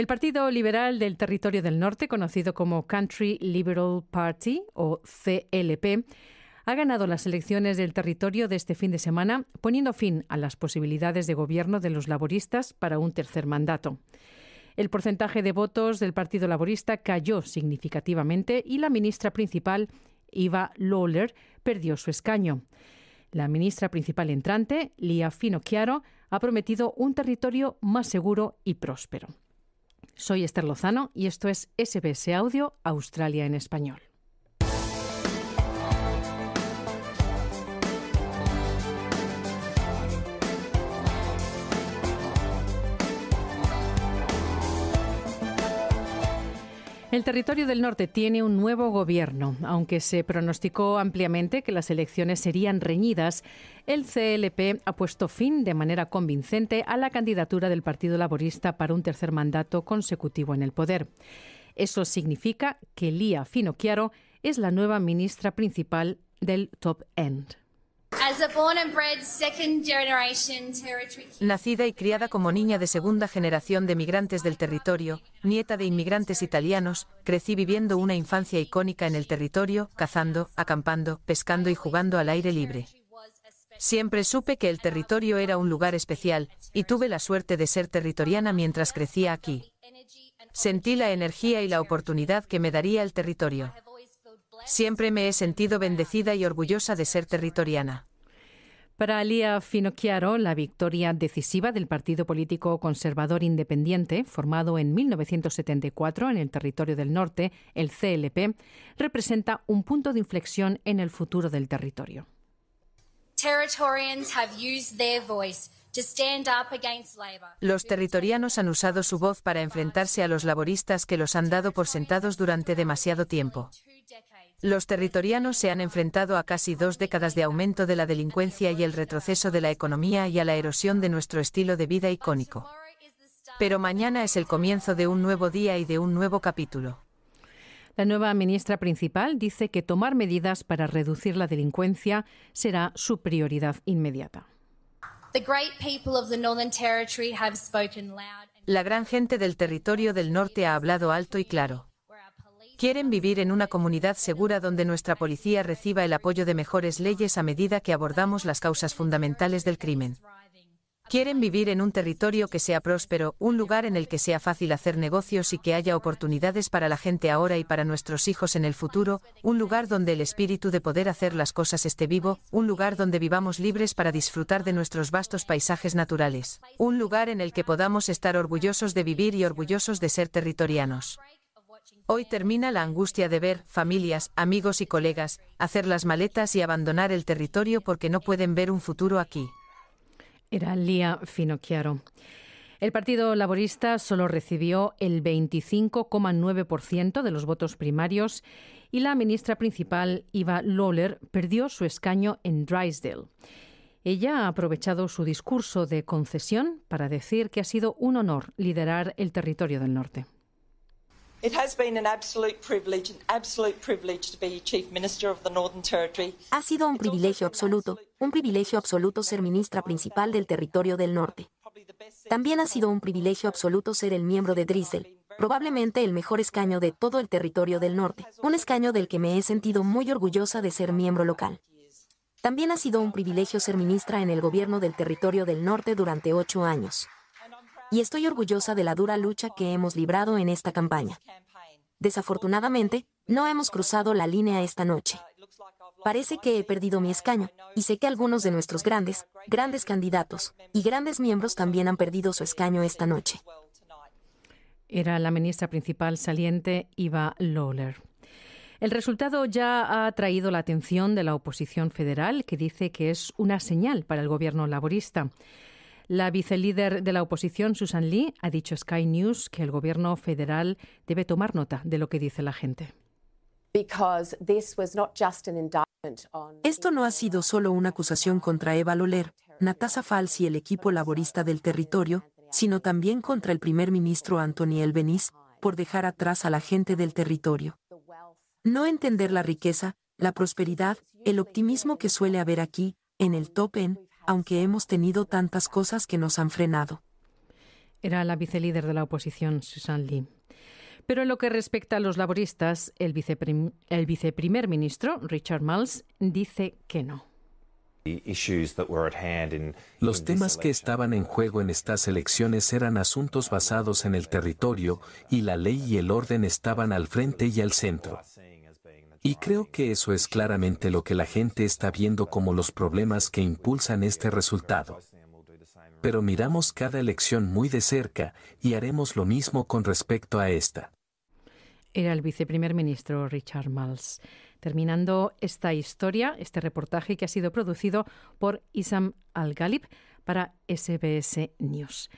El Partido Liberal del Territorio del Norte, conocido como Country Liberal Party o CLP, ha ganado las elecciones del territorio de este fin de semana, poniendo fin a las posibilidades de gobierno de los laboristas para un tercer mandato. El porcentaje de votos del Partido Laborista cayó significativamente y la ministra principal, Iva Lawler, perdió su escaño. La ministra principal entrante, Lia Finochiaro, ha prometido un territorio más seguro y próspero. Soy Esther Lozano y esto es SBS Audio Australia en Español. El territorio del norte tiene un nuevo gobierno. Aunque se pronosticó ampliamente que las elecciones serían reñidas, el CLP ha puesto fin de manera convincente a la candidatura del Partido Laborista para un tercer mandato consecutivo en el poder. Eso significa que Lía Finocchiaro es la nueva ministra principal del Top End. Nacida y criada como niña de segunda generación de migrantes del territorio, nieta de inmigrantes italianos, crecí viviendo una infancia icónica en el territorio, cazando, acampando, pescando y jugando al aire libre. Siempre supe que el territorio era un lugar especial, y tuve la suerte de ser territoriana mientras crecía aquí. Sentí la energía y la oportunidad que me daría el territorio. Siempre me he sentido bendecida y orgullosa de ser territoriana. Para Alia Finocchiaro, la victoria decisiva del partido político conservador independiente, formado en 1974 en el territorio del norte, el CLP, representa un punto de inflexión en el futuro del territorio. Los territorianos han usado su voz para enfrentarse a los laboristas que los han dado por sentados durante demasiado tiempo. Los territorianos se han enfrentado a casi dos décadas de aumento de la delincuencia y el retroceso de la economía y a la erosión de nuestro estilo de vida icónico. Pero mañana es el comienzo de un nuevo día y de un nuevo capítulo. La nueva ministra principal dice que tomar medidas para reducir la delincuencia será su prioridad inmediata. La gran gente del territorio del norte ha hablado alto y claro. Quieren vivir en una comunidad segura donde nuestra policía reciba el apoyo de mejores leyes a medida que abordamos las causas fundamentales del crimen. Quieren vivir en un territorio que sea próspero, un lugar en el que sea fácil hacer negocios y que haya oportunidades para la gente ahora y para nuestros hijos en el futuro, un lugar donde el espíritu de poder hacer las cosas esté vivo, un lugar donde vivamos libres para disfrutar de nuestros vastos paisajes naturales, un lugar en el que podamos estar orgullosos de vivir y orgullosos de ser territorianos. Hoy termina la angustia de ver familias, amigos y colegas hacer las maletas y abandonar el territorio porque no pueden ver un futuro aquí. Era Lía Finocchiaro. El Partido Laborista solo recibió el 25,9% de los votos primarios y la ministra principal, Iva Lawler, perdió su escaño en Drysdale. Ella ha aprovechado su discurso de concesión para decir que ha sido un honor liderar el territorio del norte. Ha sido un privilegio absoluto, un privilegio absoluto ser ministra principal del territorio del norte. También ha sido un privilegio absoluto ser el miembro de Drizzle, probablemente el mejor escaño de todo el territorio del norte, un escaño del que me he sentido muy orgullosa de ser miembro local. También ha sido un privilegio ser ministra en el gobierno del territorio del norte durante ocho años y estoy orgullosa de la dura lucha que hemos librado en esta campaña. Desafortunadamente, no hemos cruzado la línea esta noche. Parece que he perdido mi escaño, y sé que algunos de nuestros grandes, grandes candidatos y grandes miembros también han perdido su escaño esta noche. Era la ministra principal saliente, Iva Lawler. El resultado ya ha atraído la atención de la oposición federal, que dice que es una señal para el gobierno laborista. La vicelíder de la oposición, Susan Lee, ha dicho Sky News que el gobierno federal debe tomar nota de lo que dice la gente. Esto no ha sido solo una acusación contra Eva Loler, Natasa Fals y el equipo laborista del territorio, sino también contra el primer ministro Anthony Elvenis, por dejar atrás a la gente del territorio. No entender la riqueza, la prosperidad, el optimismo que suele haber aquí, en el top end, aunque hemos tenido tantas cosas que nos han frenado. Era la vicelíder de la oposición, Susan Lee. Pero en lo que respecta a los laboristas, el, el viceprimer ministro, Richard Miles, dice que no. Los temas que estaban en juego en estas elecciones eran asuntos basados en el territorio y la ley y el orden estaban al frente y al centro. Y creo que eso es claramente lo que la gente está viendo como los problemas que impulsan este resultado. Pero miramos cada elección muy de cerca y haremos lo mismo con respecto a esta. Era el viceprimer ministro Richard Miles, Terminando esta historia, este reportaje que ha sido producido por Isam Al-Ghalib para SBS News.